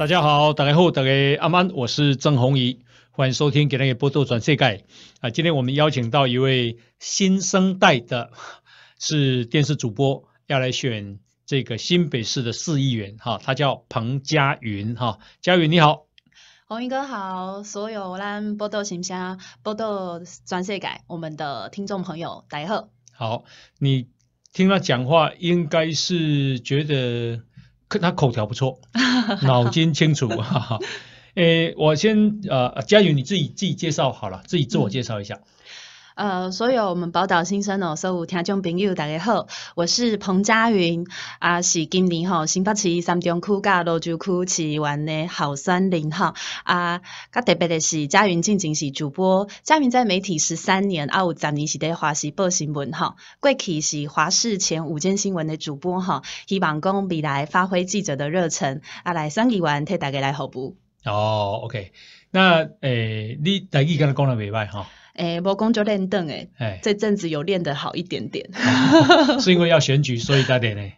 大家好，大家好，大家阿曼，我是曾宏怡，欢迎收听《给那个波多转世界》啊！今天我们邀请到一位新生代的，是电视主播，要来选这个新北市的市议员哈，他叫彭佳云哈，佳云你好，宏仪哥好，所有我兰波多行象波多转世界，我们的听众朋友大家好，好，你听他讲话，应该是觉得。他口条不错，脑筋清楚。诶，我先呃，佳宇你自己自己介绍好了，自己自我介绍一下。呃，所有我们宝岛新生哦，所有听众朋友，大家好，我是彭佳云，啊，是今年吼新北市三中区甲罗州区市园的好三林哈，啊，特别的是佳云，进仅仅是主播，佳云在媒体十三年，啊，有十年是在华视报新闻哈，过去是华视前五间新闻的主播哈，希望讲未来发挥记者的热忱，啊，来三议员替大家来服务。哦，OK，那诶，你大概跟他讲了未歹哈？哎，我公就练凳哎，这阵子有练得好一点点。是因为要选举，所以才点嘞。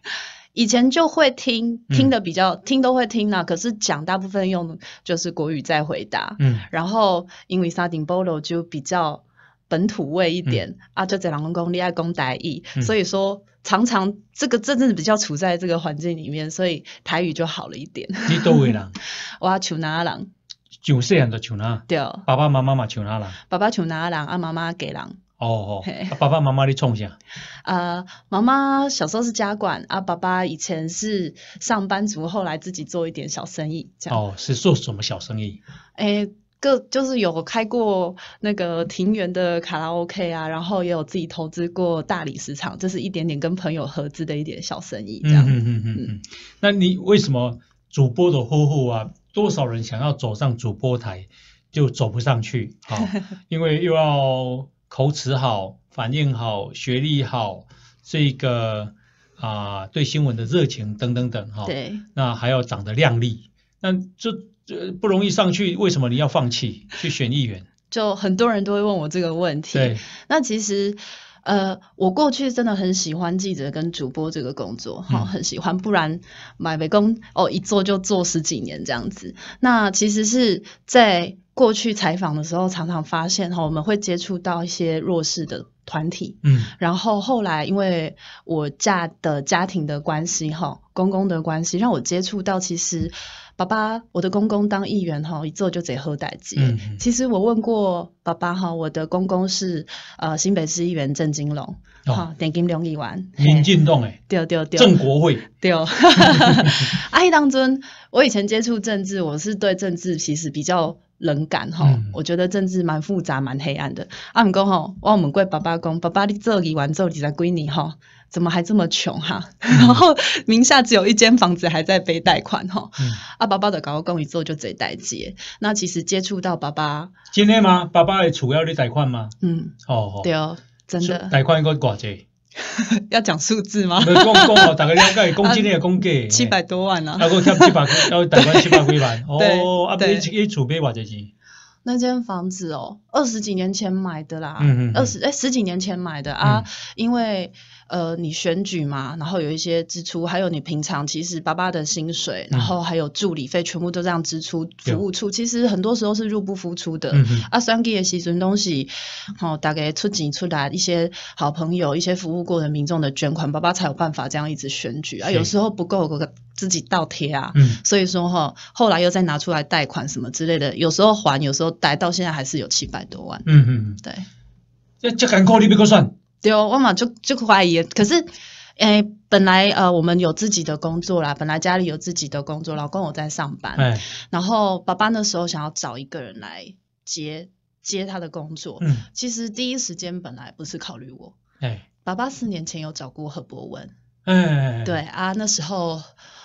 以前就会听，听的比较听都会听啦，可是讲大部分用就是国语在回答。嗯，然后因为萨丁波罗就比较本土味一点啊，就在老公公、爱公、台语，所以说常常这个真正子比较处在这个环境里面，所以台语就好了一点。你都会人？我要求拿人？九细的就像对，爸爸妈妈嘛像他人，爸爸像哪人，啊妈妈给人。哦哦，爸爸妈妈咧创啥？呃，妈妈小时候是家管，啊，爸爸以前是上班族，后来自己做一点小生意。这样哦，是做什么小生意？诶，个就是有开过那个庭园的卡拉 OK 啊，然后也有自己投资过大理石厂，就是一点点跟朋友合资的一点小生意。这样，嗯嗯嗯嗯。那你为什么主播的客户啊？多少人想要走上主播台，就走不上去啊？因为又要口齿好、反应好、学历好，这个啊，对新闻的热情等等等哈。对。那还要长得靓丽，那这这不容易上去，为什么你要放弃去选议员？就很多人都会问我这个问题。对。那其实。呃，我过去真的很喜欢记者跟主播这个工作，哈，很喜欢。不然，买杯工哦，一做就做十几年这样子。那其实是在过去采访的时候，常常发现哈，我们会接触到一些弱势的团体，嗯。然后后来，因为我嫁的家庭的关系，哈，公公的关系，让我接触到其实。爸爸，我的公公当议员哈，一做就贼喝代鸡。其实我问过爸爸哈，我的公公是呃新北市议员郑金龙，好，点金龙一完，林进栋诶，对对对，郑国惠，对，阿 姨当尊，我以前接触政治，我是对政治其实比较冷感哈，我觉得政治蛮复杂蛮黑暗的。阿公哈，我们怪爸爸公，爸爸你做一完之后，你在归你哈。怎么还这么穷哈？然后名下只有一间房子还在背贷款哈。啊，爸爸的搞个公寓做就贼带劲。那其实接触到爸爸，今天吗？爸爸的主要的贷款吗？嗯，哦哦，对，真的。贷款应又挂债，要讲数字吗？公公哦，大概了解，公积金也供给七百多万啊，还够欠七百，要贷款七百几万 哦。啊，不，一些储备或者钱？那间房子哦，二十几年前买的啦，二十哎十几年前买的啊，因为。呃，你选举嘛，然后有一些支出，还有你平常其实爸爸的薪水，然后还有助理费，全部都这样支出。服务处其实很多时候是入不敷出的。嗯、啊，送给一些什东西，好，大概出钱出来一些好朋友，一些服务过的民众的捐款，爸爸才有办法这样一直选举啊。有时候不够，自己倒贴啊。嗯、所以说哈，后来又再拿出来贷款什么之类的，有时候还有时候贷，到现在还是有七百多万。嗯嗯嗯，对。这这款够你率计算。对，我嘛就就怀疑，可是，哎，本来呃我们有自己的工作啦，本来家里有自己的工作，老公我在上班，然后爸爸那时候想要找一个人来接接他的工作，嗯，其实第一时间本来不是考虑我，哎，爸爸四年前有找过何博文，哎，对啊，那时候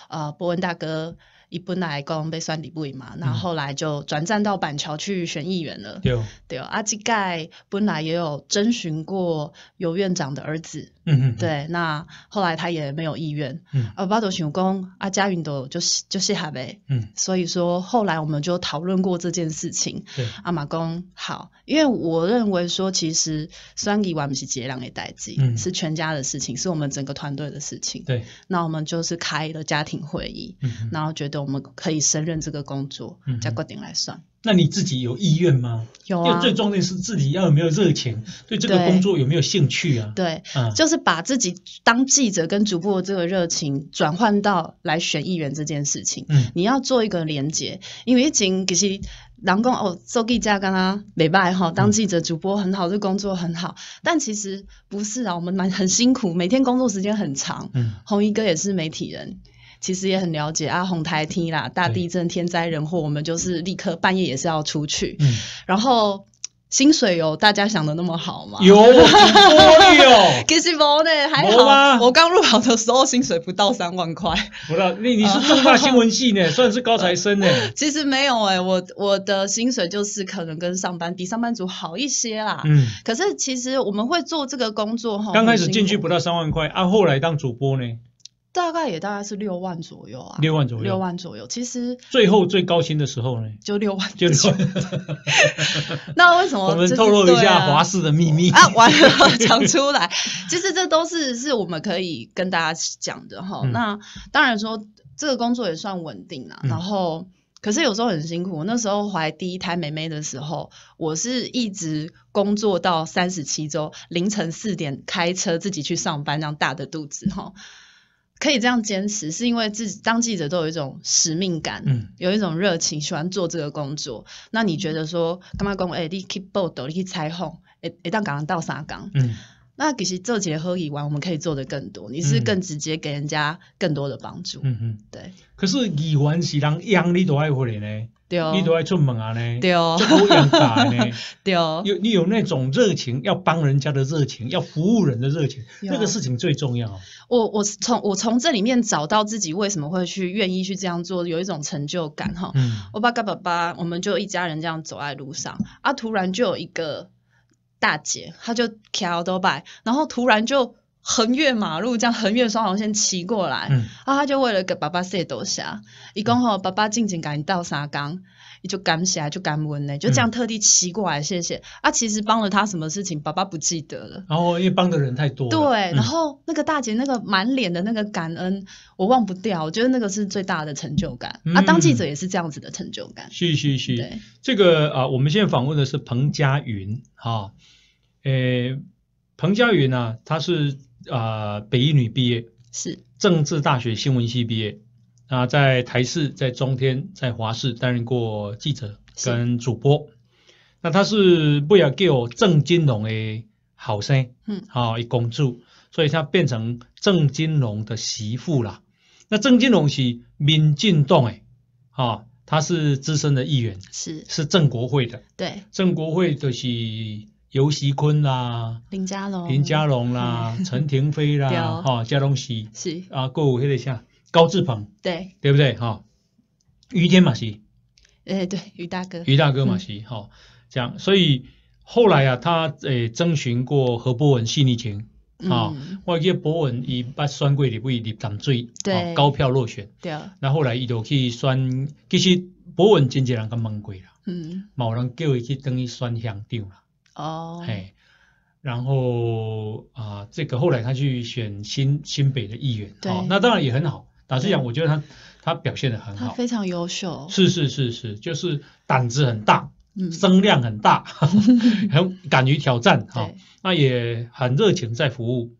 呃，博文大哥。一本来刚被选里布影嘛，那后来就转战到板桥去选议员了。对哦，阿基盖本来也有征询过游院长的儿子。嗯嗯，对，那后来他也没有意愿。嗯，阿巴都想公阿嘉云都就是就是他呗。嗯，所以说后来我们就讨论过这件事情。对，阿马公好，因为我认为说其实酸宜完不是姐两给代际，是全家的事情，是我们整个团队的事情。对，那我们就是开了家庭会议，然后觉得我们可以胜任这个工作，加固定来算。那你自己有意愿吗？有啊。最重的是自己要有没有热情，对这个工作有没有兴趣啊？对，嗯，就是把自己当记者跟主播的这个热情转换到来选议员这件事情。嗯，你要做一个连接，因为疫情其实郎工哦，周记家刚刚没拜哈，当记者主播很好，这工作很好，但其实不是啊，我们蛮很辛苦，每天工作时间很长。嗯，红衣哥也是媒体人。其实也很了解啊，红台梯啦，大地震、天灾人祸，我们就是立刻半夜也是要出去。嗯。然后薪水有大家想的那么好吗？有，有，其实不呢，还好。我刚入行的时候薪水不到三万块。不到，那你是大新闻系呢，算是高材生呢。其实没有哎，我我的薪水就是可能跟上班比上班族好一些啦。嗯。可是其实我们会做这个工作哈，刚开始进去不到三万块，啊，后来当主播呢。大概也大概是六万左右啊，六万左右，六万左右。其实最后最高薪的时候呢，就六万，就。那为什么？我们透露一下华氏的秘密啊！完了，讲出来，其实这都是是我们可以跟大家讲的哈。那当然说这个工作也算稳定啊，然后可是有时候很辛苦。那时候怀第一胎妹妹的时候，我是一直工作到三十七周，凌晨四点开车自己去上班，那样大的肚子哈。可以这样坚持，是因为自己当记者都有一种使命感，有一种热情，喜欢做这个工作。那你觉得说，干嘛讲？哎，你去报道，你去采访，一一旦讲到啥讲？那其实做起来喝以玩，我们可以做的更多。你是更直接给人家更多的帮助。嗯嗯，对。可是以玩是人养你都爱回来呢？对哦。你都爱出门啊呢？对哦。这多勇敢呢？对哦。有你有那种热情，要帮人家的热情，要服务人的热情，这个事情最重要。我我从我从这里面找到自己为什么会去愿意去这样做，有一种成就感哈。嗯。我爸爸爸爸，我们就一家人这样走在路上，啊，突然就有一个。大姐，她就骑到拜，然后突然就横越马路，这样横越双黄线骑过来，然后她就为了给爸爸遮多下，一共吼爸爸静静甲伊到三工。就赶起来就赶温呢，就这样特地骑过来谢谢啊！其实帮了他什么事情，爸爸不记得了。然后因为帮的人太多。对，然后那个大姐那个满脸的那个感恩，我忘不掉。我觉得那个是最大的成就感啊！当记者也是这样子的成就感。是是是。这个啊，我们现在访问的是彭佳云哈，诶，彭佳云呢，她是啊，北医女毕业，是政治大学新闻系毕业。啊，在台视、在中天、在华视担任过记者跟主播。那他是不雅给我郑金龙的好生，嗯，啊，一公主，所以他变成郑金龙的媳妇啦。那郑金龙是民进党诶，啊，他是资深的议员，是是郑国会的，对，郑国会就是尤锡坤啦、林家龙、林家龙啦、陈廷飞啦，哈，家龙是是啊，够五个像。高志鹏，对对不对？哈，于天马西，哎，对于大哥，于大哥马西，好，这样，所以后来啊，他诶征询过何伯文、谢立群，啊，我记伯文伊捌选过立不伊哩担罪，对，高票落选，对啊，那后来伊就去选，其实伯文真正人甲门鬼啦，嗯，某人叫伊去等于选乡长啦，哦，嘿，然后啊，这个后来他去选新新北的议员，对，那当然也很好。老实讲，我觉得他他表现的很好，他非常优秀。是是是是，就是胆子很大，声量很大，很敢于挑战 哈。那也很热情在服务。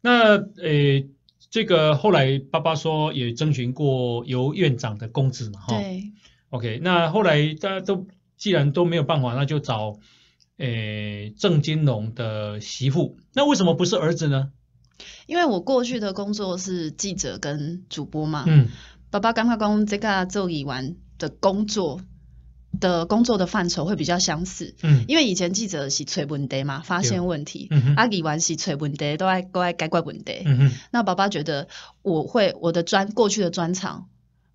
那呃，这个后来爸爸说也征询过由院长的公子嘛哈。对。OK，那后来大家都既然都没有办法，那就找诶，郑金龙的媳妇。那为什么不是儿子呢？因为我过去的工作是记者跟主播嘛，嗯，爸爸刚刚讲这个做演玩的工作的工作的范畴会比较相似，嗯，因为以前记者是吹问题嘛，发现问题，嗯嗯，阿里玩是吹问题，都爱都爱改怪问题，嗯哼，那爸爸觉得我会我的专过去的专长，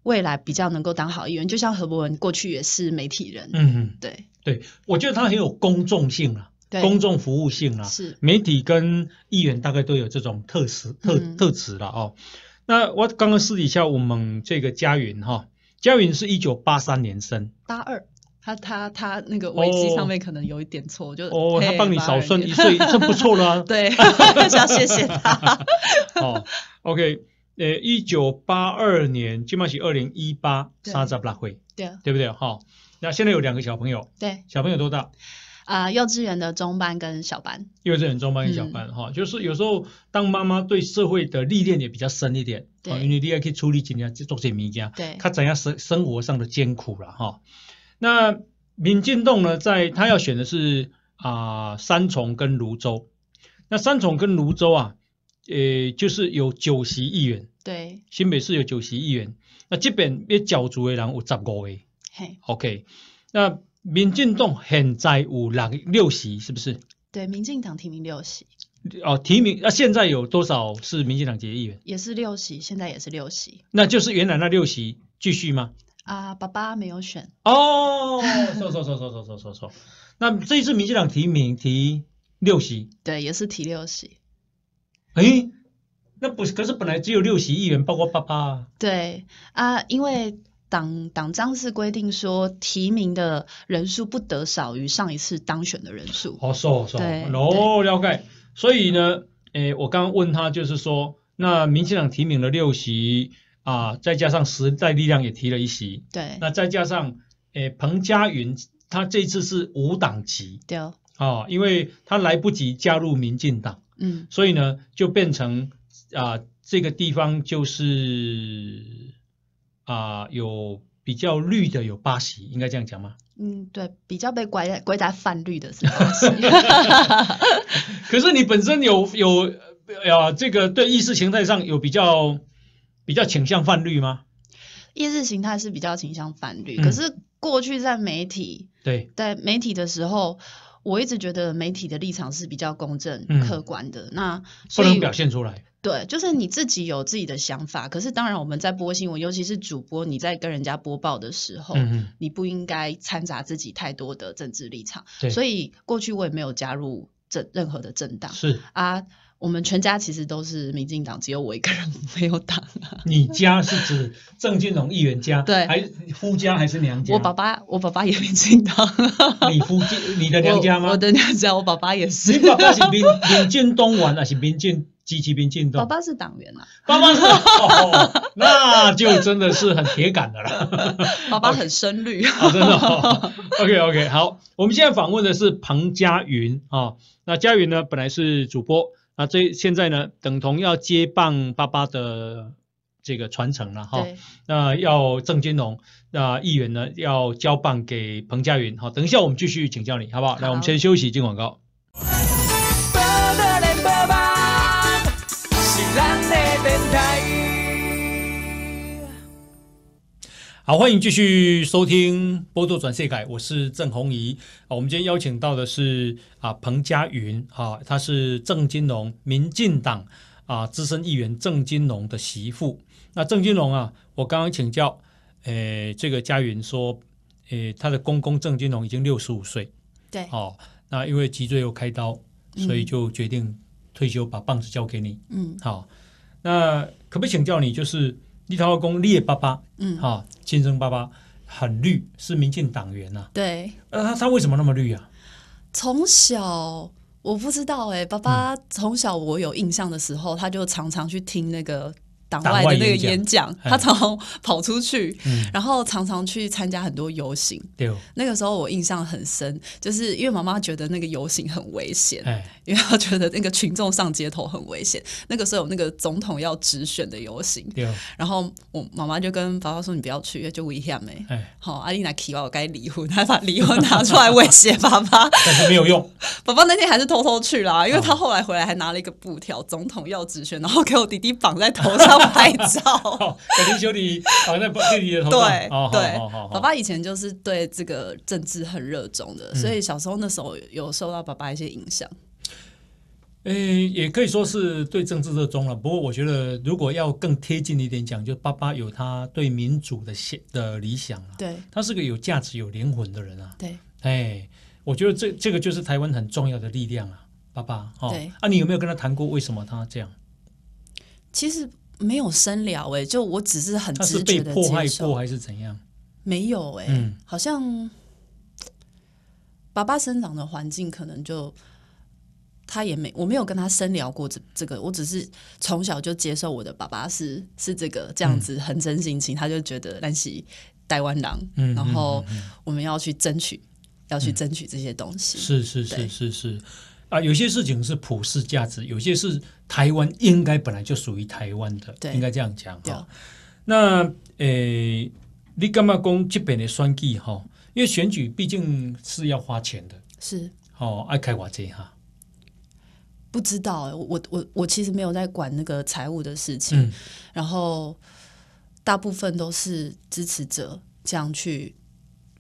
未来比较能够当好演员，就像何博文过去也是媒体人，嗯哼，对对，我觉得他很有公众性啊。公众服务性啦，媒体跟议员大概都有这种特质特特质了哦。那我刚刚私底下，我们这个嘉云哈，嘉云是一九八三年生，大二，他他他那个年基上面可能有一点错，就哦，他帮你少算一岁，这不错了，对，要 谢谢他。好，OK，呃，一九八二年，今麦喜二零一八，沙扎布拉会，对，对不对？哈，那现在有两个小朋友，对，小朋友多大？啊，幼稚园的中班跟小班，幼稚园中班跟小班哈，就是有时候当妈妈对社会的历练也比较深一点，啊，你底下可以出力进去去做些民间，对，他怎样生生活上的艰苦了哈。那民进党呢，在他要选的是啊，三重跟泸州。那三重跟泸州啊，呃，就是有九席议员，对，新北市有九席议员，那基本被角逐的人有十五个，嘿，OK，那。民进党现在五六席，是不是？对，民进党提名六席。哦，提名啊，现在有多少是民进党籍议员？也是六席，现在也是六席。那就是原来那六席继续吗？啊，爸爸没有选。哦，错错错错错错错错。那这次民进党提名提六席？对，也是提六席。哎，那不是？可是本来只有六席议员，包括爸爸。对啊，因为。党党章是规定说，提名的人数不得少于上一次当选的人数。哦，少少，对，了解。所以呢，诶，我刚刚问他，就是说，那民进党提名了六席啊，再加上时代力量也提了一席。对。那再加上诶，彭佳云他这次是无党籍。对。哦，因为他来不及加入民进党。嗯。所以呢，就变成啊，这个地方就是。啊，有比较绿的，有巴西，应该这样讲吗？嗯，对，比较被归在归在泛绿的是巴西。可是你本身有有呀，这个对意识形态上有比较比较倾向泛绿吗？意识形态是比较倾向泛绿，可是过去在媒体对在媒体的时候，我一直觉得媒体的立场是比较公正客观的。那不能表现出来。对，就是你自己有自己的想法，可是当然我们在播新闻，尤其是主播你在跟人家播报的时候，你不应该掺杂自己太多的政治立场。对，所以过去我也没有加入政任何的政党。是啊，我们全家其实都是民进党，只有我一个人没有党。你家是指郑俊龙议员家，对，还夫家还是娘家？我爸爸，我爸爸也是民进党。你夫你的娘家吗？我的娘家，我爸爸也是。你爸爸是民民进东玩，还是民进？机器兵进洞。爸爸是党员啦，爸爸是，那就真的是很铁杆的啦。爸 爸很深绿，真的。OK OK，好，我们现在访问的是彭佳云啊，那佳云呢本来是主播，那这现在呢等同要接棒爸爸的这个传承了哈。那要郑金龙，那议员呢要交棒给彭佳云好，等下我们继续请教你好不好？来，我们先休息进广告。好，欢迎继续收听波多转世改》，我是郑红怡。我们今天邀请到的是啊彭佳云，啊，她是郑金龙，民进党啊资深议员郑金龙的媳妇。那郑金龙啊，我刚刚请教，诶，这个佳云说，诶，他的公公郑金龙已经六十五岁，对，哦，那因为脊椎又开刀，所以就决定退休，把棒子交给你。嗯，好，那可不，可以请教你就是。立陶公烈爸爸，嗯哈，亲生爸爸很绿，是民进党员呐。对，呃，他他为什么那么绿啊？从小我不知道哎，爸爸从小我有印象的时候，他就常常去听那个。党外的那个演讲，他常常跑出去，然后常常去参加很多游行。那个时候我印象很深，就是因为妈妈觉得那个游行很危险，因为她觉得那个群众上街头很危险。那个时候有那个总统要直选的游行，然后我妈妈就跟爸爸说：“你不要去，就危险。”哎，好，阿丽娜提我该离婚，她把离婚拿出来威胁爸爸，但是没有用。爸爸那天还是偷偷去了，因为他后来回来还拿了一个布条：“总统要直选。”然后给我弟弟绑在头上。拍照，小厅修理，绑在自己的头发。对对，爸爸以前就是对这个政治很热衷的，所以小时候那时候有受到爸爸一些影响。诶，也可以说是对政治热衷了。不过我觉得，如果要更贴近一点讲，就爸爸有他对民主的的理想啊，对，他是个有价值有灵魂的人啊。对，哎，我觉得这这个就是台湾很重要的力量啊，爸爸。哦、对，啊，你有没有跟他谈过为什么他这样？其实。没有深聊诶，就我只是很直觉的接受。是被迫害过还是怎样？没有诶，好像爸爸生长的环境可能就他也没，我没有跟他深聊过这这个，我只是从小就接受我的爸爸是是这个这样子，很真性情，他就觉得但是台湾狼，然后我们要去争取，要去争取这些东西，是是是是是。啊，有些事情是普世价值，有些是台湾应该本来就属于台湾的，应该这样讲哈。那呃，你干嘛讲这边的选举哈？因为选举毕竟是要花钱的，是哦，爱开话这哈。不知道，我我我其实没有在管那个财务的事情，然后大部分都是支持者这样去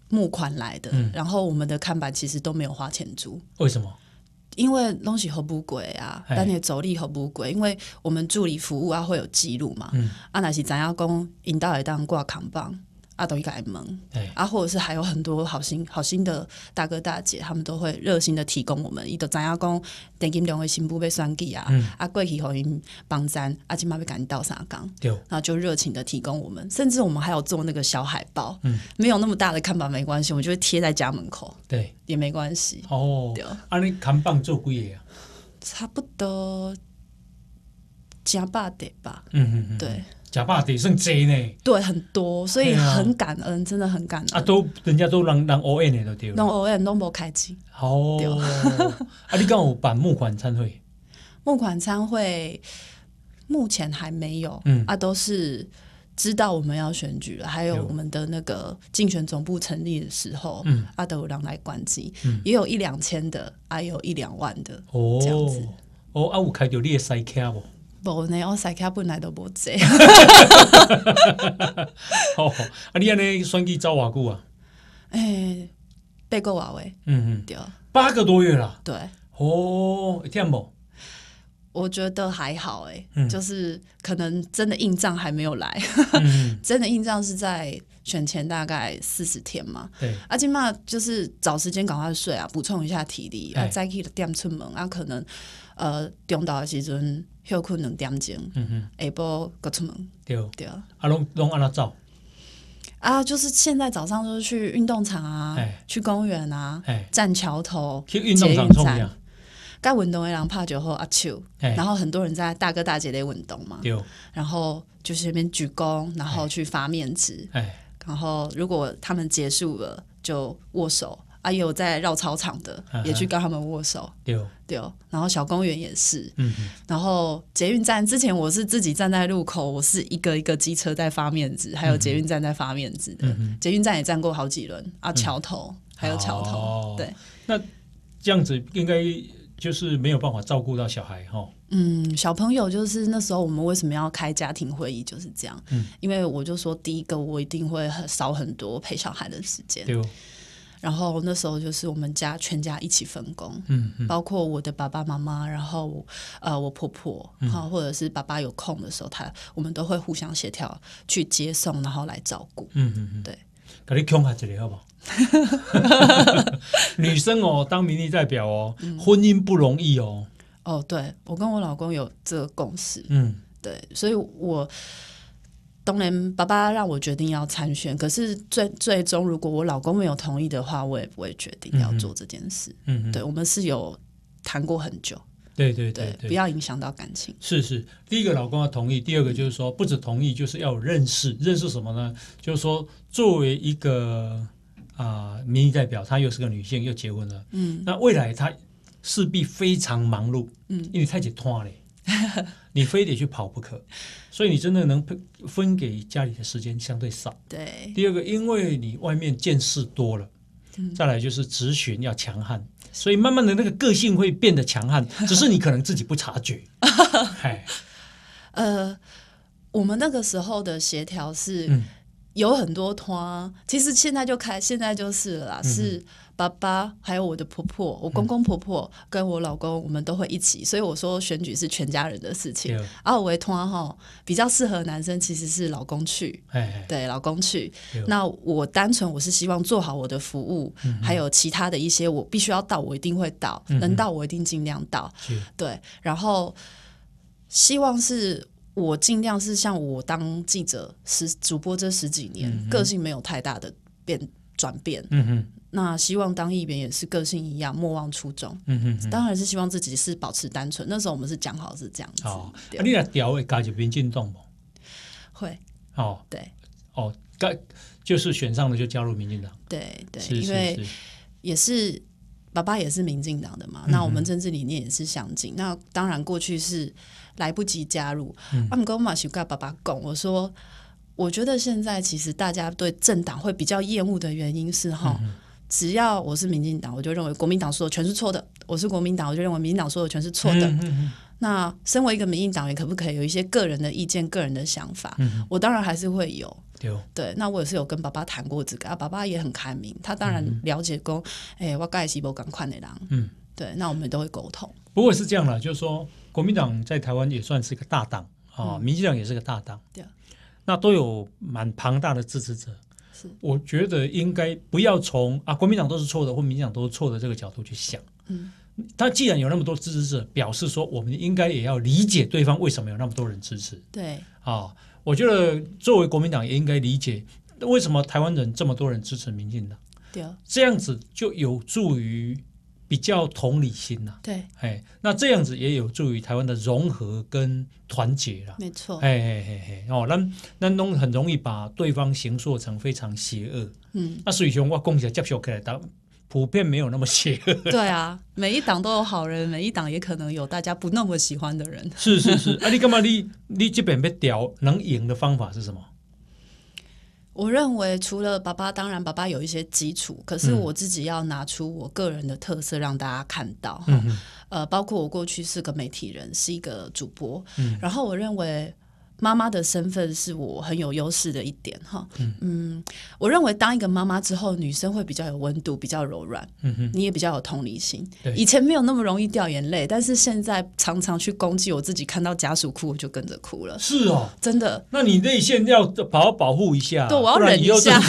募款来的，然后我们的看板其实都没有花钱租，为什么？因为东西服不贵啊，但你走力服不贵，因为我们助理服务啊会有记录嘛，啊那是咱要讲引导会当挂扛棒。阿豆一个人对啊，或者是还有很多好心好心的大哥大姐，他们都会热心的提供我们。一都知牙讲，等金两位新部被算计啊，啊，过去后因帮咱，阿金妈被赶紧倒沙对，然后就热情的提供我们，甚至我们还有做那个小海报，嗯，没有那么大的看吧，没关系，我们就会贴在家门口，对，也没关系哦。对啊，你扛棒做贵啊？差不多，加八个吧。嗯嗯嗯，对。假爸得算 J 呢，对，很多，所以很感恩，真的很感恩。啊，都人家都人人 ON 的都对，人 ON 都无开机。哦，啊，你刚有办募款参会？募款参会目前还没有，嗯，啊，都是知道我们要选举了，还有我们的那个竞选总部成立的时候，嗯，啊，都有人来关机，也有一两千的，啊，有一两万的，哦，这样子，哦，啊，我开掉你的塞卡不？无呢，我赛卡本来都无坐，哦，啊，你安尼选举走外久啊？诶，备够华喂，嗯嗯，对，八个多月啦。对，哦，一天不？我觉得还好诶，就是可能真的硬仗还没有来，真的硬仗是在选前大概四十天嘛。对，阿金妈就是找时间赶快睡啊，补充一下体力，啊，再去点店出门，啊，可能。呃，中岛的时阵休困两点钟，下晡各出门。对对，啊，啊拢拢按那走。啊，就是现在早上就是去运动场啊，去公园啊，站桥头。去运动场冲凉。该运动的人怕酒后阿丘，然后很多人在大哥大姐的运动嘛，然后就是那边鞠躬，然后去发面子，然后如果他们结束了就握手。啊，有在绕操场的，也去跟他们握手。有，对哦。然后小公园也是。嗯。然后捷运站之前我是自己站在路口，我是一个一个机车在发面子，还有捷运站在发面子的。捷运站也站过好几轮。啊，桥头还有桥头。哦。对，那这样子应该就是没有办法照顾到小孩哈。嗯，小朋友就是那时候我们为什么要开家庭会议就是这样。嗯。因为我就说第一个我一定会少很多陪小孩的时间。有。然后那时候就是我们家全家一起分工，嗯，包括我的爸爸妈妈，然后呃我婆婆，哈，或者是爸爸有空的时候，他我们都会互相协调去接送，然后来照顾，嗯嗯嗯，对。给你一好不好？女生哦，当民意代表哦，婚姻不容易哦。哦，对我跟我老公有这个共识，嗯，对，所以我。当然，爸爸让我决定要参选，可是最最终如果我老公没有同意的话，我也不会决定要做这件事。嗯，对，我们是有谈过很久。对对对对，不要影响到感情。是是，第一个老公要同意，第二个就是说不止同意，就是要认识。认识什么呢？就是说作为一个啊民意代表，她又是个女性，又结婚了。嗯。那未来她势必非常忙碌。嗯。因为太集拖嘞。你非得去跑不可，所以你真的能分给家里的时间相对少。对，第二个，因为你外面见识多了，再来就是直询要强悍，所以慢慢的那个个性会变得强悍，只是你可能自己不察觉。哎，呃，我们那个时候的协调是有很多团，其实现在就开，现在就是啦，是。爸爸，还有我的婆婆，我公公婆婆跟我老公，我们都会一起。所以我说，选举是全家人的事情。我伟托哈，比较适合男生，其实是老公去。对，老公去。那我单纯我是希望做好我的服务，还有其他的一些我必须要到，我一定会到，能到我一定尽量到。对，然后希望是我尽量是像我当记者、十主播这十几年，个性没有太大的变。转变，嗯哼，那希望当议员也是个性一样，莫忘初衷，嗯哼，当然是希望自己是保持单纯。那时候我们是讲好是这样子，啊，你来调会加入民进党吗？会，哦，对，哦，该就是选上的就加入民进党，对对，因为也是爸爸也是民进党的嘛，那我们政治理念也是相近，那当然过去是来不及加入，阿姆哥马修跟爸爸讲，我说。我觉得现在其实大家对政党会比较厌恶的原因是哈，只要我是民进党，我就认为国民党说的全是错的；我是国民党，我就认为民党说的全是错的。那身为一个民进党员，可不可以有一些个人的意见、个人的想法？我当然还是会有。对，那我也是有跟爸爸谈过这个，爸爸也很开明，他当然了解过，哎，我盖西波赶快的人，嗯，对，那我们都会沟通。不过是这样的，就是说国民党在台湾也算是个大党啊，民进党也是个大党。对。那都有蛮庞大的支持者，我觉得应该不要从啊国民党都是错的或民进党都是错的这个角度去想，嗯，他既然有那么多支持者，表示说我们应该也要理解对方为什么有那么多人支持，对啊，我觉得作为国民党也应该理解为什么台湾人这么多人支持民进党，对啊，这样子就有助于。比较同理心呐，对，哎，那这样子也有助于台湾的融合跟团结啦。没错，哎哎哎哎，哦，那那弄很容易把对方形塑成非常邪恶，嗯，那水熊我起来接受起来，当普遍没有那么邪恶，对啊，每一党都有好人，每一党也可能有大家不那么喜欢的人，是是是，啊，你干嘛你你这边被屌能赢的方法是什么？我认为，除了爸爸，当然爸爸有一些基础，可是我自己要拿出我个人的特色让大家看到。嗯，呃，包括我过去是个媒体人，是一个主播，然后我认为。妈妈的身份是我很有优势的一点哈，嗯，我认为当一个妈妈之后，女生会比较有温度，比较柔软，嗯哼，你也比较有同理心。以前没有那么容易掉眼泪，但是现在常常去攻击我自己，看到家属哭我就跟着哭了。是哦，真的。那你内线要好好保护一下，对，我要忍一下，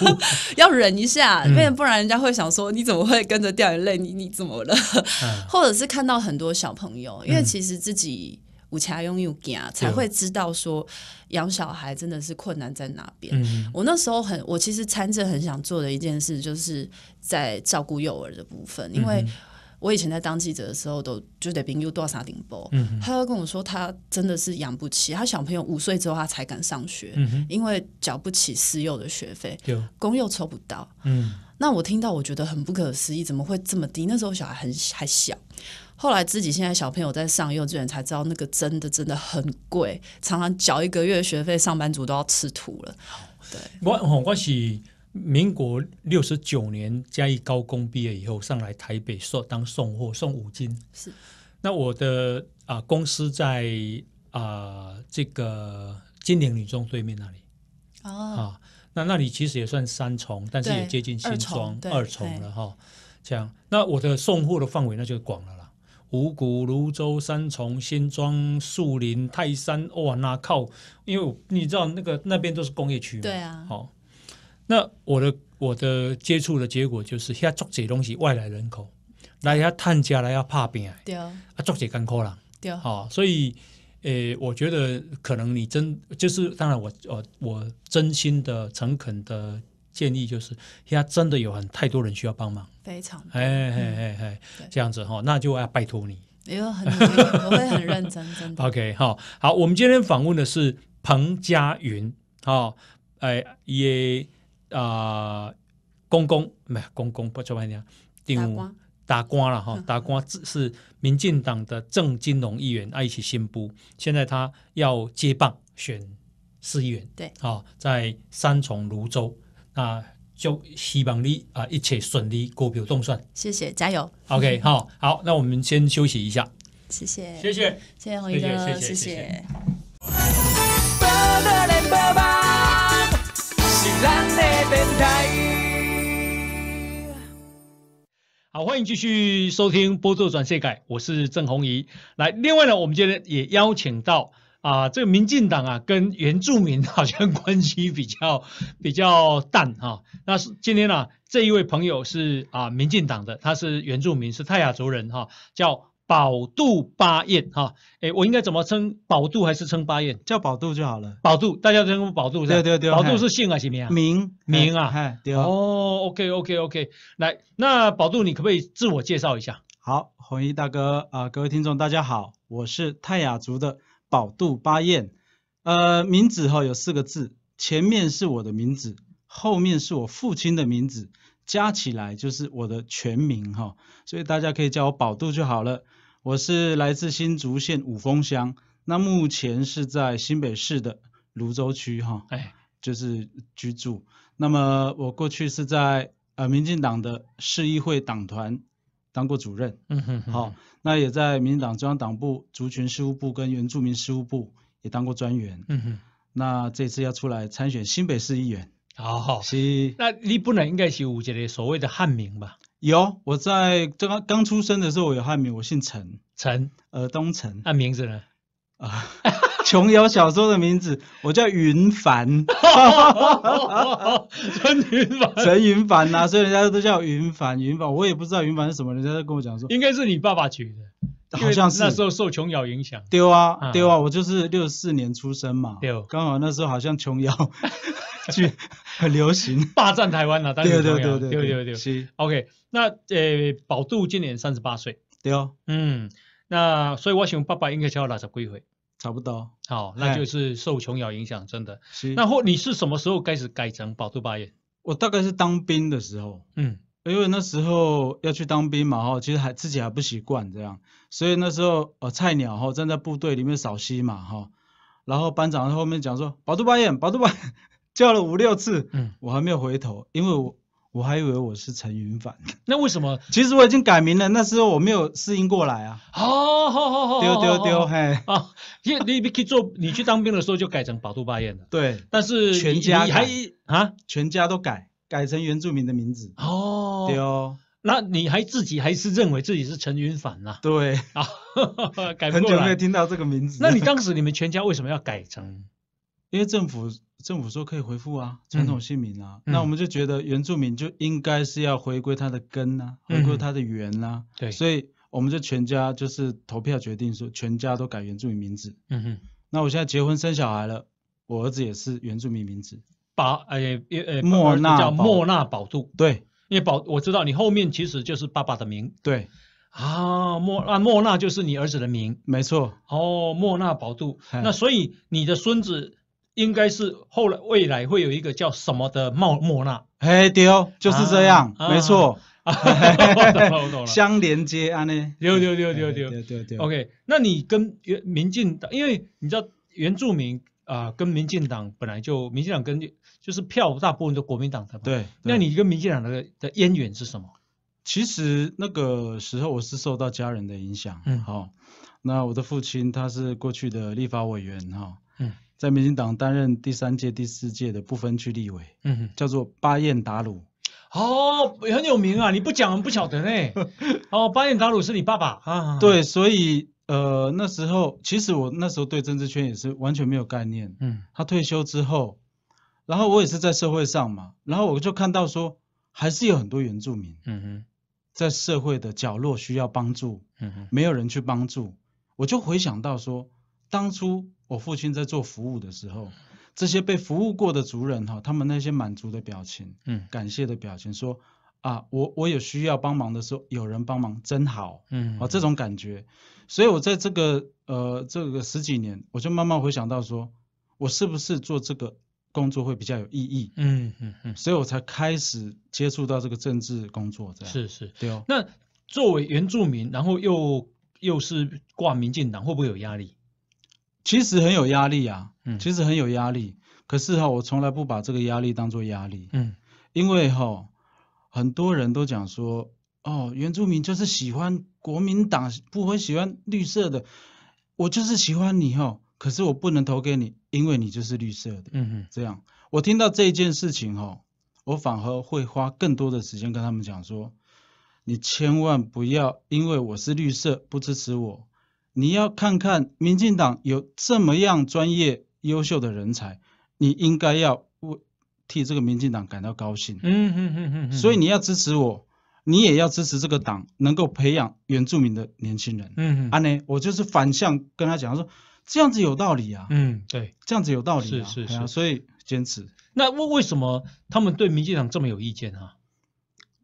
要忍一下，不然不然人家会想说你怎么会跟着掉眼泪？你你怎么了？或者是看到很多小朋友，因为其实自己。五加用又行才会知道说养小孩真的是困难在哪边。我那时候很，我其实参政很想做的一件事，就是在照顾幼儿的部分，因为我以前在当记者的时候，都就得评又多少顶包，他就跟我说，他真的是养不起，他小朋友五岁之后他才敢上学，因为缴不起私幼的学费，公幼抽不到。嗯，那我听到我觉得很不可思议，怎么会这么低？那时候小孩很还小。后来自己现在小朋友在上幼稚园才知道那个真的真的很贵，常常缴一个月学费，上班族都要吃土了。对，我我是民国六十九年嘉义高工毕业以后上来台北送当送货送五金。是，那我的啊公司在啊这个金陵女中对面那里。哦。啊，那那里其实也算三重，但是也接近新庄二重了哈。这样，那我的送货的范围那就广了啦。五谷、泸州、三重、新庄、树林、泰山，哇！那靠，因为你知道那个那边都是工业区嘛。对啊。好，那我的我的接触的结果就是，他做这些东西，外来人口来要探家，来要怕病对啊。啊，做这干苦啦，对啊。哦。所以，诶，我觉得可能你真就是，当然我我我真心的、诚恳的。建议就是，现在真的有很太多人需要帮忙，非常哎哎哎哎，这样子哈，那就要拜托你，也会很我会很认真真的。OK，好，好，我们今天访问的是彭佳云，哈，哎也啊公公没公公不叫他叫，叫打光了哈，打光是民进党的郑金龙议员，爱起新闻，现在他要接棒选市议员，对，好，在三重泸州，啊，就希望你啊一切顺利，股票 a l 谢谢，加油。OK，好好，那我们先休息一下。谢谢，谢谢，谢谢洪姨的谢谢。谢好，欢迎继续收听《波奏转线改》，我是郑红怡。来，另外呢，我们今天也邀请到。啊，这个民进党啊，跟原住民好像 关系比较比较淡哈。那是今天呢，这一位朋友是啊，民进党的，他是原住民，是泰雅族人哈，叫宝杜巴彦哈。哎，我应该怎么称宝杜还是称巴彦？叫宝杜就好了。宝杜，大家称呼宝杜。对对对。宝杜是姓啊，什么呀？名名啊。对哦。哦，OK OK OK。来，那宝杜，你可不可以自我介绍一下？好，红衣大哥啊，各位听众大家好，我是泰雅族的。宝杜巴彦，呃，名字哈有四个字，前面是我的名字，后面是我父亲的名字，加起来就是我的全名哈，所以大家可以叫我宝杜就好了。我是来自新竹县五峰乡，那目前是在新北市的芦洲区哈，哎，就是居住。那么我过去是在呃民进党的市议会党团当过主任，嗯哼，好。那也在民党中央党部族群事务部跟原住民事务部也当过专员。嗯哼。那这次要出来参选新北市议员。好好。是。那你不能应该是有一个所谓的汉名吧？有，我在这刚出生的时候我有汉名，我姓陈。陈。呃，东陈。那名字呢？啊。琼瑶小说的名字，我叫云凡，陈 云凡，陈云凡呐，所以人家都叫云凡，云凡，我也不知道云凡是什么，人家在跟我讲说，应该是你爸爸取的，好像是那时候受琼瑶影响，丢啊，丢啊，我就是六四年出生嘛，对，刚好那时候好像琼瑶剧 很流行，霸占台湾啊，对对对对对对对对，OK，那呃宝度今年三十八岁，对哦，嗯，那所以我想爸爸应该叫过六十几岁。找不到。好，那就是受琼瑶影响，真的。是。那或你是什么时候开始改成宝珠八眼？我大概是当兵的时候，嗯，因为那时候要去当兵嘛，哈，其实还自己还不习惯这样，所以那时候呃菜鸟哈站在部队里面扫息嘛，哈，然后班长在后面讲说宝珠八眼，宝兔八 叫了五六次，嗯，我还没有回头，因为我。我还以为我是陈云凡，那为什么？其实我已经改名了，那时候我没有适应过来啊。哦，好，好，好，丢丢丢，嘿啊！因为你可以做，你去当兵的时候就改成宝都巴彦了。对，但是全家还啊，全家都改，改成原住民的名字。哦，丢，那你还自己还是认为自己是陈云凡呐？对啊，改不过来。很久没有听到这个名字。那你当时你们全家为什么要改成？因为政府政府说可以回复啊，传统姓名啊，那我们就觉得原住民就应该是要回归他的根呐，回归他的源呐。对，所以我们就全家就是投票决定说，全家都改原住民名字。嗯哼。那我现在结婚生小孩了，我儿子也是原住民名字，爸，哎，莫纳，叫莫纳宝度。对，因为宝，我知道你后面其实就是爸爸的名。对。啊，莫那莫纳就是你儿子的名。没错。哦，莫纳宝度，那所以你的孙子。应该是后来未来会有一个叫什么的茂莫纳？哎丢，就是这样，没错。相连接啊呢？丢丢丢丢丢，丢丢。OK，那你跟原民进党，因为你知道原住民啊，跟民进党本来就民进党跟就是票大部分都国民党的。对。那你跟民进党的的渊源是什么？其实那个时候我是受到家人的影响。嗯。好，那我的父亲他是过去的立法委员哈。嗯。在民进党担任第三届、第四届的不分区立委，嗯哼，叫做巴燕达鲁，哦，很有名啊！你不讲，不晓得呢。哦，巴燕达鲁是你爸爸啊？对，所以呃，那时候其实我那时候对政治圈也是完全没有概念。嗯，他退休之后，然后我也是在社会上嘛，然后我就看到说，还是有很多原住民，嗯哼，在社会的角落需要帮助，嗯哼，没有人去帮助，我就回想到说，当初。我父亲在做服务的时候，这些被服务过的族人哈，他们那些满足的表情，嗯，感谢的表情，说啊，我我有需要帮忙的时候，有人帮忙真好，嗯，啊，这种感觉，所以我在这个呃这个十几年，我就慢慢回想到说，我是不是做这个工作会比较有意义？嗯嗯嗯，所以我才开始接触到这个政治工作，这样是是，对哦。那作为原住民，然后又又是挂民进党，会不会有压力？其实很有压力啊，嗯，其实很有压力。可是哈，我从来不把这个压力当做压力，嗯，因为哈，很多人都讲说，哦，原住民就是喜欢国民党，不会喜欢绿色的。我就是喜欢你哦，可是我不能投给你，因为你就是绿色的，嗯哼。这样，我听到这一件事情哈，我反而会花更多的时间跟他们讲说，你千万不要因为我是绿色不支持我。你要看看民进党有这么样专业优秀的人才，你应该要为替这个民进党感到高兴。嗯嗯嗯嗯。所以你要支持我，你也要支持这个党，能够培养原住民的年轻人。嗯嗯。阿呢，我就是反向跟他讲说，这样子有道理啊。嗯，对，这样子有道理啊。是是是。所以坚持。那为为什么他们对民进党这么有意见啊？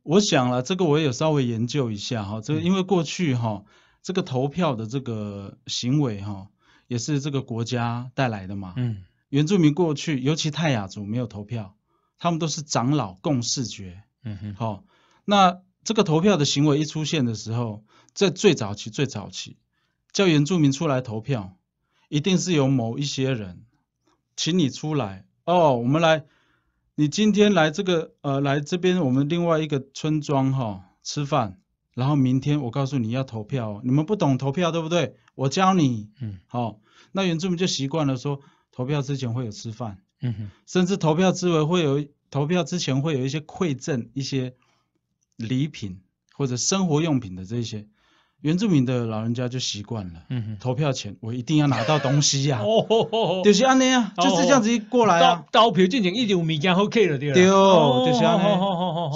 我想了，这个我有稍微研究一下哈。这个因为过去哈。这个投票的这个行为哈，也是这个国家带来的嘛。嗯，原住民过去，尤其泰雅族没有投票，他们都是长老共视决。嗯哼，好，那这个投票的行为一出现的时候，在最早期、最早期叫原住民出来投票，一定是由某一些人，请你出来哦，我们来，你今天来这个呃来这边我们另外一个村庄哈吃饭。然后明天我告诉你要投票，你们不懂投票对不对？我教你，嗯，好，那原住民就习惯了说投票之前会有吃饭，嗯哼，甚至投票之为会有投票之前会有一些馈赠、一些礼品或者生活用品的这些。原住民的老人家就习惯了，嗯哼，投票前我一定要拿到东西呀，就是安尼啊，就是这样子一过来啊，刀票进钱一定有米刚好 K 了对吧？对，就是安尼，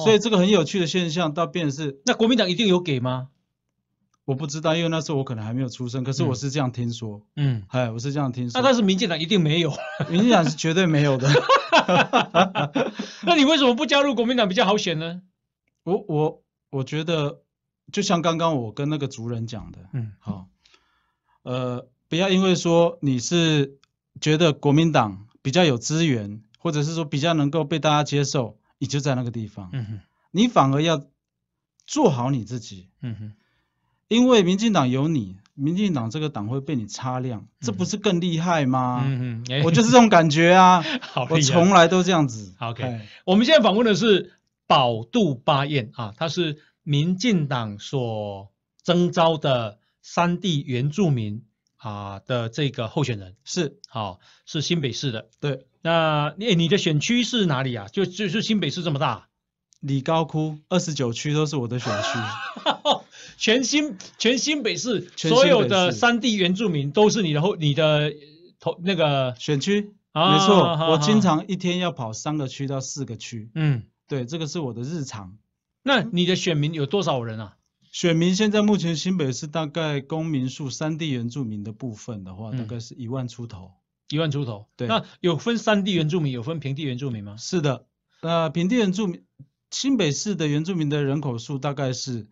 所以这个很有趣的现象，倒变是那国民党一定有给吗？我不知道，因为那时候我可能还没有出生，可是我是这样听说，嗯，哎，我是这样听说，那但是民进党一定没有，民进党是绝对没有的，那你为什么不加入国民党比较好选呢？我我我觉得。就像刚刚我跟那个族人讲的，嗯，好，呃，不要因为说你是觉得国民党比较有资源，或者是说比较能够被大家接受，你就在那个地方，嗯哼，你反而要做好你自己，嗯哼，因为民进党有你，民进党这个党会被你擦亮，这不是更厉害吗？嗯哼，我就是这种感觉啊，我从来都这样子。OK，我们现在访问的是宝杜巴彦啊，他是。民进党所征召的三地原住民啊的这个候选人是哦，是新北市的，对，那你你的选区是哪里啊？就就是新北市这么大，李高窟二十九区都是我的选区，全新全新北市所有的三地原住民都是你的后你的头那个选区，没错，我经常一天要跑三个区到四个区，嗯，对，这个是我的日常。那你的选民有多少人啊？选民现在目前新北市大概公民数，三地原住民的部分的话，大概是一万出头。一万出头。对。那有分三地原住民，有分平地原住民吗？是的。那平地原住民，新北市的原住民的人口数大概是，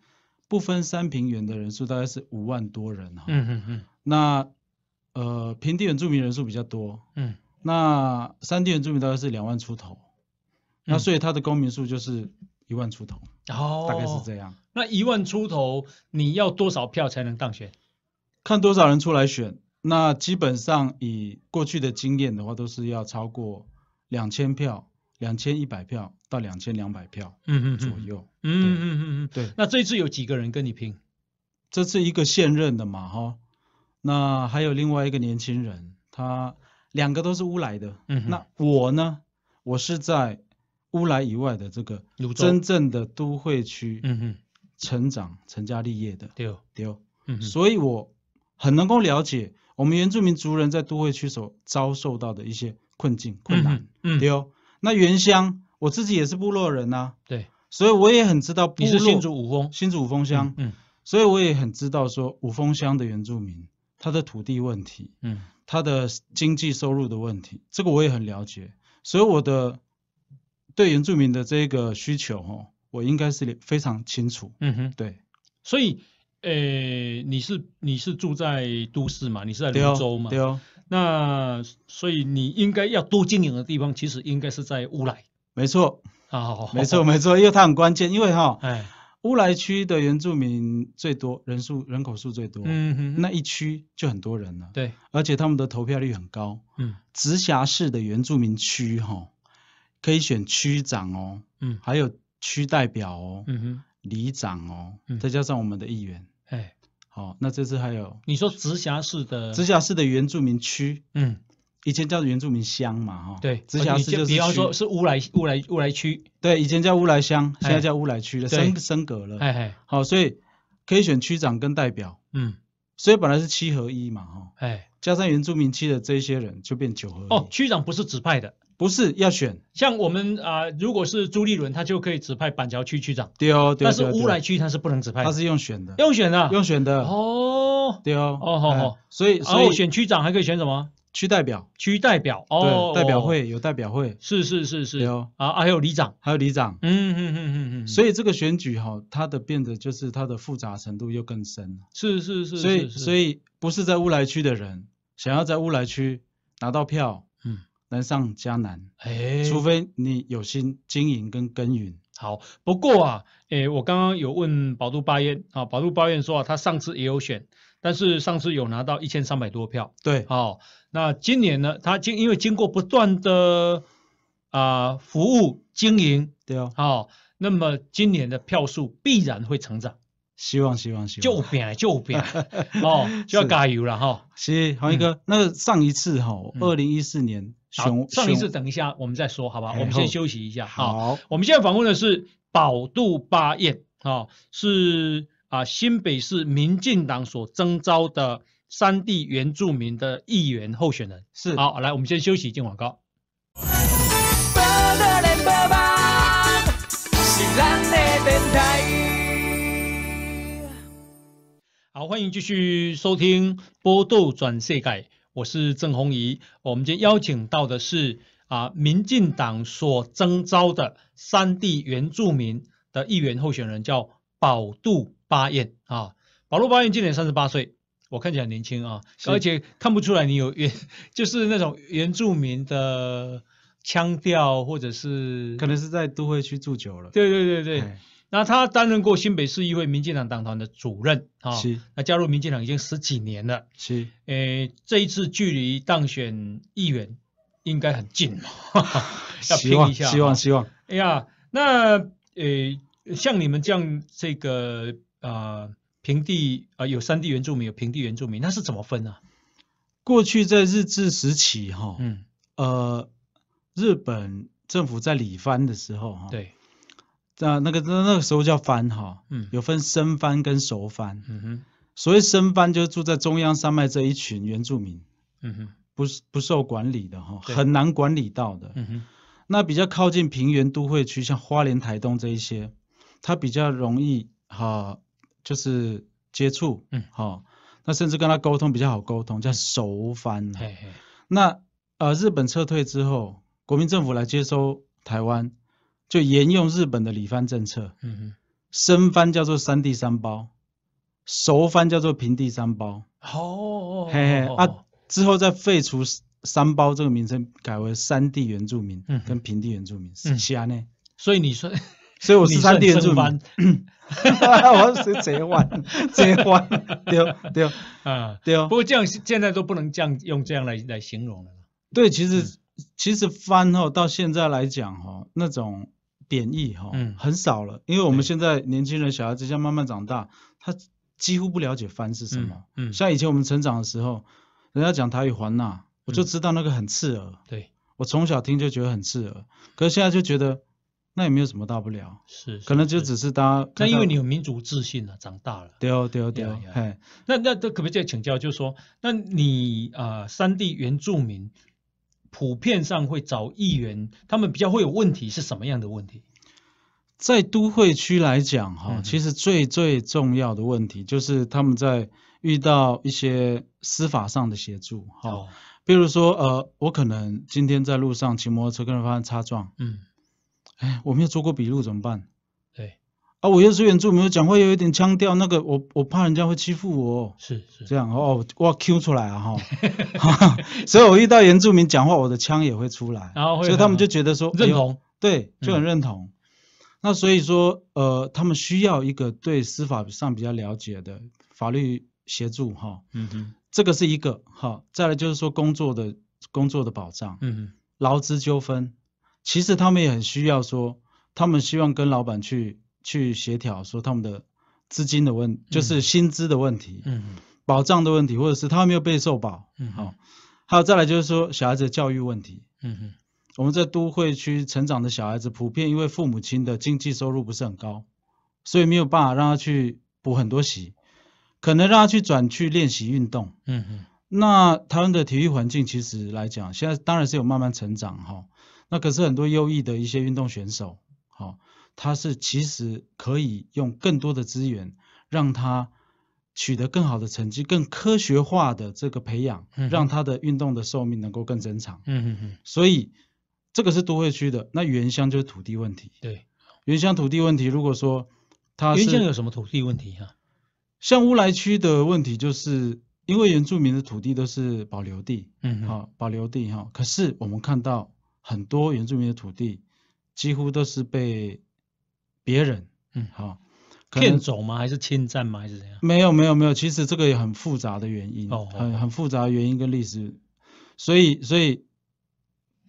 不分三平原的人数大概是五万多人哈。嗯嗯嗯。那，呃，平地原住民人数比较多。嗯。那三地原住民大概是两万出头。那所以他的公民数就是。一万出头，哦，大概是这样。那一万出头，你要多少票才能当选？看多少人出来选。那基本上以过去的经验的话，都是要超过两千票，两千一百票到两千两百票，嗯嗯左右。嗯嗯嗯嗯，对。那这次有几个人跟你拼？这是一个现任的嘛，哈。那还有另外一个年轻人，他两个都是乌来的。嗯哼。那我呢？我是在。乌来以外的这个真正的都会区，嗯哼，成长成家立业的，对对，嗯所以我很能够了解我们原住民族人在都会区所遭受到的一些困境困难，嗯对。那原乡我自己也是部落人呐，对，所以我也很知道部落新竹五峰，新竹五峰乡，嗯，所以我也很知道说五峰乡的原住民他的土地问题，嗯，他的经济收入的问题，这个我也很了解，所以我的。对原住民的这个需求，哦，我应该是非常清楚。嗯哼，对，所以，呃，你是你是住在都市嘛？你是在泸州嘛？对哦。那所以你应该要多经营的地方，其实应该是在乌来。没错啊，没错没错，因为它很关键，因为哈，哎，乌来区的原住民最多，人数人口数最多，嗯哼，那一区就很多人了。对，而且他们的投票率很高。嗯，直辖市的原住民区，哈。可以选区长哦，嗯，还有区代表哦，嗯哼，里长哦，再加上我们的议员，哎，好，那这次还有你说直辖市的直辖市的原住民区，嗯，以前叫原住民乡嘛，哈，对，直辖市就比方说是乌来乌来乌来区，对，以前叫乌来乡，现在叫乌来区了，升升格了，哎哎，好，所以可以选区长跟代表，嗯，所以本来是七合一嘛，哈，哎，加上原住民区的这些人，就变九合一。哦，区长不是指派的。不是要选，像我们啊，如果是朱立伦，他就可以指派板桥区区长。对哦，但是乌来区他是不能指派，他是用选的。用选的，用选的哦。对哦，哦好，所以所以选区长还可以选什么？区代表，区代表，对，代表会有代表会，是是是是。对哦，啊啊还有里长，还有里长，嗯嗯嗯嗯嗯。所以这个选举哈，它的变得就是它的复杂程度又更深。是是是。所以所以不是在乌来区的人，想要在乌来区拿到票。难上加难，哎，除非你有心经营跟耕耘。好，不过啊，哎，我刚刚有问宝都巴彦啊，宝都巴彦说啊，他上次也有选，但是上次有拿到一千三百多票。对，好，那今年呢，他经因为经过不断的啊服务经营，对哦，好，那么今年的票数必然会成长。希望，希望，希望。就变 就变。哦，就要加油了哈。是，黄一哥，那个上一次哈，二零一四年，上一次等一下我们再说，好吧？我们先休息一下。好，我们现在访问的是宝杜巴彦，哈，是啊新北市民进党所征召的三地原住民的议员候选人。是，好，来，我们先休息一阵广告。好，欢迎继续收听《波度转世界》，我是郑红怡。我们今天邀请到的是啊，民进党所征召的三地原住民的议员候选人，叫宝杜巴燕啊。宝杜巴燕今年三十八岁，我看起来年轻啊，而且看不出来你有原，就是那种原住民的腔调，或者是可能是在都会区住久了。对对对对。那他担任过新北市议会民进党党团的主任啊，是。那加入民进党已经十几年了，是。诶，这一次距离当选议员应该很近，要拼一下，希望希望。哎呀，那诶，像你们这样这个啊，平地啊有山地原住民，有平地原住民，那是怎么分呢？过去在日治时期哈，嗯，呃，日本政府在理藩的时候哈，对。那那个那那个时候叫藩，哈，有分生藩跟熟藩。嗯哼，所谓生藩，就是住在中央山脉这一群原住民。嗯哼，不是不受管理的哈，很难管理到的。嗯哼，那比较靠近平原都会区，像花莲、台东这一些，它比较容易哈，就是接触。嗯，好，那甚至跟他沟通比较好沟通，叫熟藩。那呃，日本撤退之后，国民政府来接收台湾。就沿用日本的里番政策，嗯哼，生番叫做三地三包，熟番叫做平地三包，哦，嘿嘿，啊，之后再废除三包这个名称，改为三地原住民跟平地原住民，是安呢。所以你说，所以我是三地原住民，我是贼换，贼 换，对对啊，对哦。不过这样现在都不能这样用这样来来形容了。对，其实其实藩号到现在来讲，哈，那种。贬义哈，很少了，因为我们现在年轻人小孩这在慢慢长大，他几乎不了解番是什么。嗯，像以前我们成长的时候，人家讲台语环那，我就知道那个很刺耳。对，我从小听就觉得很刺耳，可是现在就觉得那也没有什么大不了。是，可能就只是大家，但因为你有民族自信了，长大了。对哦，对哦，对哦。哎，那那这可不可以请教，就是说，那你啊，三地原住民。普遍上会找议员，他们比较会有问题是什么样的问题？在都会区来讲，哈，其实最最重要的问题就是他们在遇到一些司法上的协助，哈，比如说，呃，我可能今天在路上骑摩托车跟人发生擦撞，嗯，哎，我没有做过笔录怎么办？啊，我又是原住民，讲话有一点腔调，那个我我怕人家会欺负我，是是这样哦，哇 Q 出来啊哈，所以我遇到原住民讲话，我的腔也会出来，然后所以他们就觉得说认同，对，就很认同。那所以说，呃，他们需要一个对司法上比较了解的法律协助哈，嗯哼，这个是一个哈，再来就是说工作的工作的保障，嗯哼，劳资纠纷，其实他们也很需要说，他们希望跟老板去。去协调说他们的资金的问，就是薪资的问题，嗯保障的问题，或者是他没有被受保，嗯好，还有再来就是说小孩子教育问题，嗯哼，我们在都会区成长的小孩子，普遍因为父母亲的经济收入不是很高，所以没有办法让他去补很多习，可能让他去转去练习运动，嗯哼，那他们的体育环境其实来讲，现在当然是有慢慢成长哈，那可是很多优异的一些运动选手，好。它是其实可以用更多的资源，让它取得更好的成绩，更科学化的这个培养，让它的运动的寿命能够更增长，嗯嗯嗯。所以这个是都会区的，那原乡就是土地问题，对，原乡土地问题。如果说它原乡有什么土地问题啊？像乌来区的问题，就是因为原住民的土地都是保留地，嗯嗯，好，保留地哈。可是我们看到很多原住民的土地几乎都是被。别人，嗯，好，骗走吗？还是侵占吗？还是怎样？没有，没有，没有。其实这个也很复杂的原因，很很复杂原因跟历史。所以，所以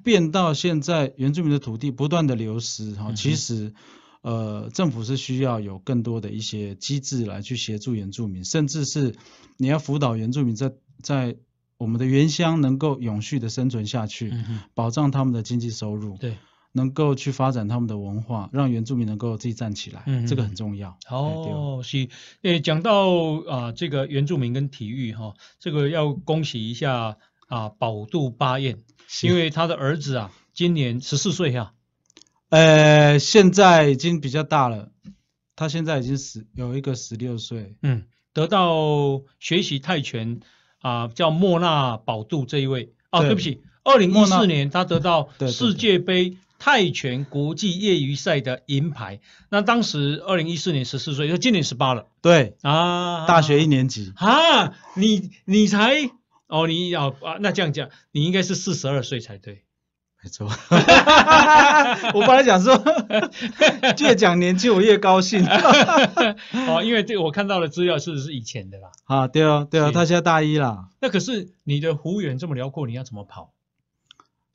变到现在，原住民的土地不断的流失。哈，其实，呃，政府是需要有更多的一些机制来去协助原住民，甚至是你要辅导原住民在在我们的原乡能够永续的生存下去，保障他们的经济收入。对。能够去发展他们的文化，让原住民能够自己站起来，这个很重要。哦，是诶，讲到啊，这个原住民跟体育哈，这个要恭喜一下啊，宝度巴彦，因为他的儿子啊，今年十四岁哈。呃，现在已经比较大了，他现在已经十有一个十六岁，嗯，得到学习泰拳啊，叫莫纳宝度这一位。哦，对不起，二零一四年他得到世界杯。泰拳国际业余赛的银牌。那当时二零一四年十四岁，就今年十八了。对啊，大学一年级啊。你你才哦，你要啊？那这样讲，你应该是四十二岁才对。没错，我本来想说，越讲年纪我越高兴。哦，因为对我看到的资料是是以前的啦。啊，对啊，对啊，他现在大一啦。那可是你的湖远这么辽阔，你要怎么跑？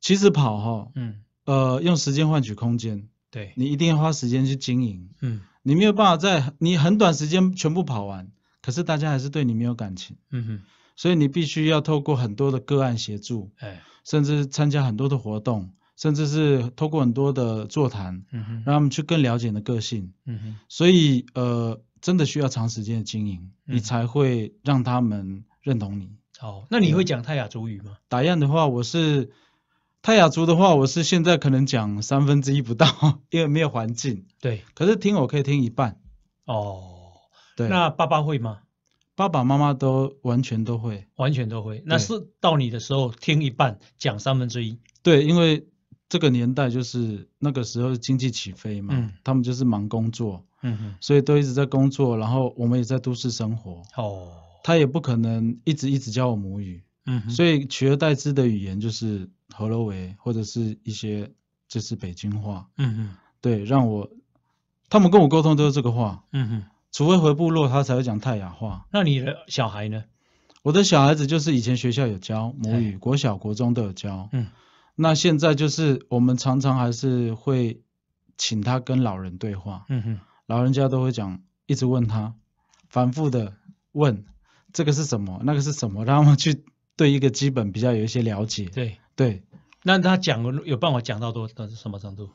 其实跑哈，嗯。呃，用时间换取空间，对你一定要花时间去经营。嗯，你没有办法在你很短时间全部跑完，可是大家还是对你没有感情。嗯哼，所以你必须要透过很多的个案协助，哎，甚至参加很多的活动，甚至是透过很多的座谈，嗯哼，让他们去更了解你的个性。嗯哼，所以呃，真的需要长时间的经营，你才会让他们认同你。好，那你会讲泰雅族语吗？打样的话，我是。泰雅族的话，我是现在可能讲三分之一不到，因为没有环境。对，可是听我可以听一半。哦。对。那爸爸会吗？爸爸妈妈都完全都会，完全都会。那是到你的时候听一半，讲三分之一。对，因为这个年代就是那个时候经济起飞嘛，他们就是忙工作，嗯哼，所以都一直在工作，然后我们也在都市生活。哦。他也不可能一直一直教我母语。嗯，所以取而代之的语言就是何洛维或者是一些就是北京话。嗯哼，对，让我他们跟我沟通都是这个话。嗯哼，除非回部落，他才会讲泰雅话。那你的小孩呢？我的小孩子就是以前学校有教母语，国小国中都有教。嗯，那现在就是我们常常还是会请他跟老人对话。嗯哼，老人家都会讲，一直问他，反复的问这个是什么，那个是什么，让他们去。对一个基本比较有一些了解，对对，那他讲有办法讲到多到什么程度？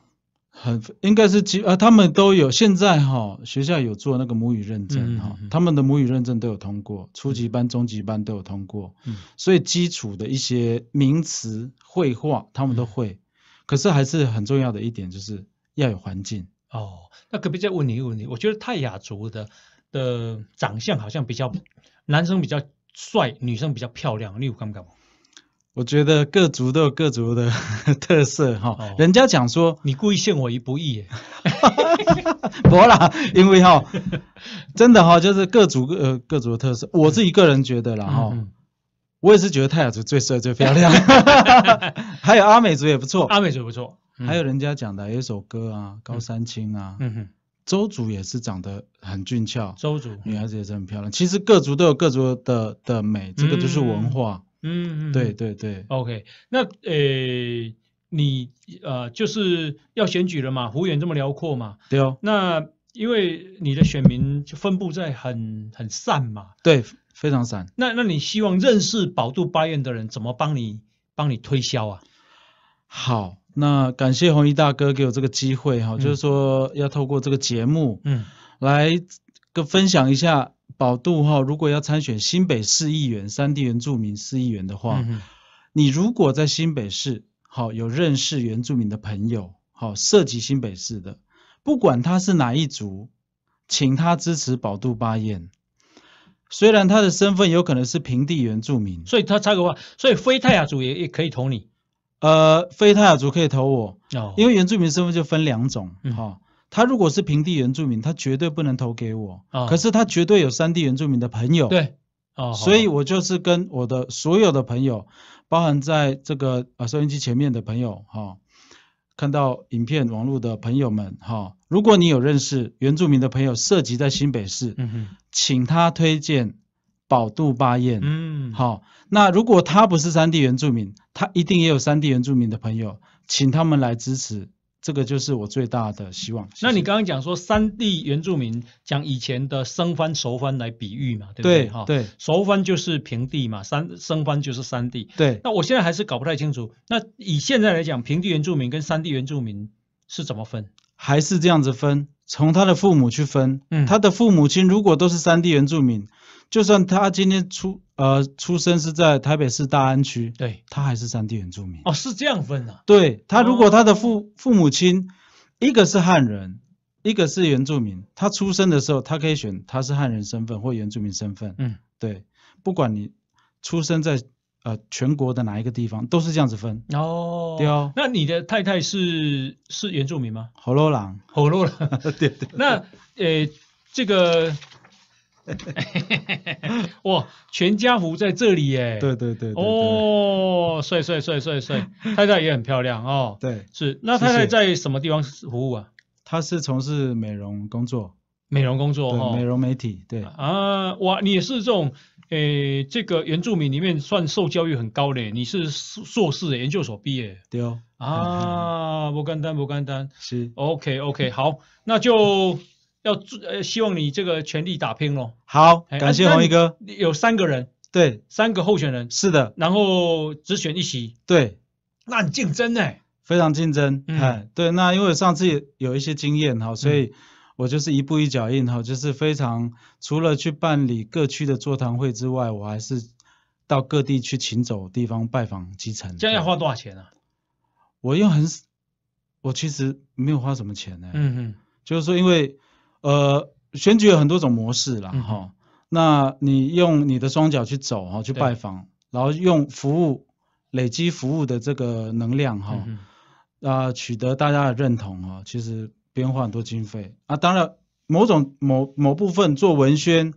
很应该是基啊，他们都有现在哈学校有做那个母语认证哈，他们的母语认证都有通过，初级班、中级班都有通过，所以基础的一些名词、绘画他们都会。可是还是很重要的一点就是要有环境。哦，那可壁再问你一个问题，我觉得泰雅族的的长相好像比较男生比较。帅，女生比较漂亮，你有感不感吗？我觉得各族都有各族的 特色哈，人家讲说你故意陷我一不义耶，不啦，因为哈，真的哈，就是各族各各族的特色，我自己个人觉得啦哈，我也是觉得泰雅族最帅最漂亮，还有阿美族也不错，阿美族不错，还有人家讲的有一首歌啊，高山青啊，嗯哼。周族也是长得很俊俏，周族女孩子也是很漂亮。其实各族都有各族的的美，这个就是文化。嗯嗯，对对对。OK，那呃，你呃就是要选举了嘛？湖远这么辽阔嘛？对哦。那因为你的选民就分布在很很散嘛？对，非常散。那那你希望认识宝度八院的人怎么帮你帮你推销啊？好。那感谢红衣大哥给我这个机会哈，就是说要透过这个节目，嗯，来个分享一下宝度哈。如果要参选新北市议员、三地原住民市议员的话，你如果在新北市好有认识原住民的朋友好，涉及新北市的，不管他是哪一族，请他支持宝度巴彦。虽然他的身份有可能是平地原住民，所以他插个话，所以非泰雅族也也可以投你。呃，非泰雅族可以投我，因为原住民身份就分两种，哈，他如果是平地原住民，他绝对不能投给我，可是他绝对有山地原住民的朋友，对，哦，所以我就是跟我的所有的朋友，包含在这个呃收音机前面的朋友，哈，看到影片网络的朋友们，哈，如果你有认识原住民的朋友，涉及在新北市，请他推荐。宝杜巴彦，嗯，好。那如果他不是三地原住民，他一定也有三地原住民的朋友，请他们来支持，这个就是我最大的希望。那你刚刚讲说三地原住民讲以前的生番熟番来比喻嘛，对不对？哈，对。熟番就是平地嘛，三生番就是三地。对。那我现在还是搞不太清楚。那以现在来讲，平地原住民跟三地原住民是怎么分？还是这样子分？从他的父母去分。嗯。他的父母亲如果都是三地原住民。就算他今天出呃出生是在台北市大安区，对他还是山地原住民哦，是这样分的。对他如果他的父父母亲一个是汉人，一个是原住民，他出生的时候他可以选他是汉人身份或原住民身份。嗯，对，不管你出生在呃全国的哪一个地方，都是这样子分哦。对哦，那你的太太是是原住民吗？虎落狼，虎落狼，对对。那呃这个。哇，全家福在这里耶！对对对，哦，帅帅帅帅帅，太太也很漂亮哦。对，是。那太太在什么地方服务啊？她是从事美容工作。美容工作哦，美容美体。对啊，哇，你也是这种诶，这个原住民里面算受教育很高的，你是硕士、研究所毕业。对哦。啊，不简单不简单，是。OK OK，好，那就。要做呃，希望你这个全力打拼喽。好，感谢红一哥。有三个人，对，三个候选人，是的。然后只选一席，对。那你竞争呢？非常竞争，哎，对。那因为上次有一些经验哈，所以我就是一步一脚印哈，就是非常除了去办理各区的座谈会之外，我还是到各地去请走地方拜访基层。这样要花多少钱啊？我又很，我其实没有花什么钱呢。嗯嗯，就是说因为。呃，选举有很多种模式了哈。那你用你的双脚去走哈，去拜访，然后用服务累积服务的这个能量哈，啊，取得大家的认同哈，其实不用花很多经费啊。当然，某种某某部分做文宣，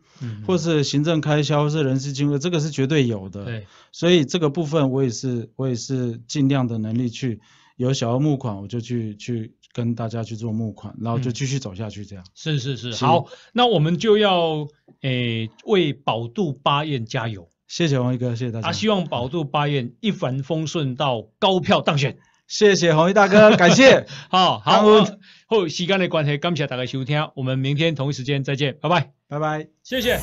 或是行政开销，或是人事经费，这个是绝对有的。所以这个部分我也是我也是尽量的能力去，有小额募款我就去去。跟大家去做募款，然后就继续走下去这样。是是是，好，那我们就要诶为宝度八院加油。谢谢王衣哥，谢谢大家。希望宝度八院一帆风顺到高票当选。谢谢红衣大哥，感谢。好好，后时间的关系，感谢大家收听，我们明天同一时间再见，拜拜，拜拜，谢谢。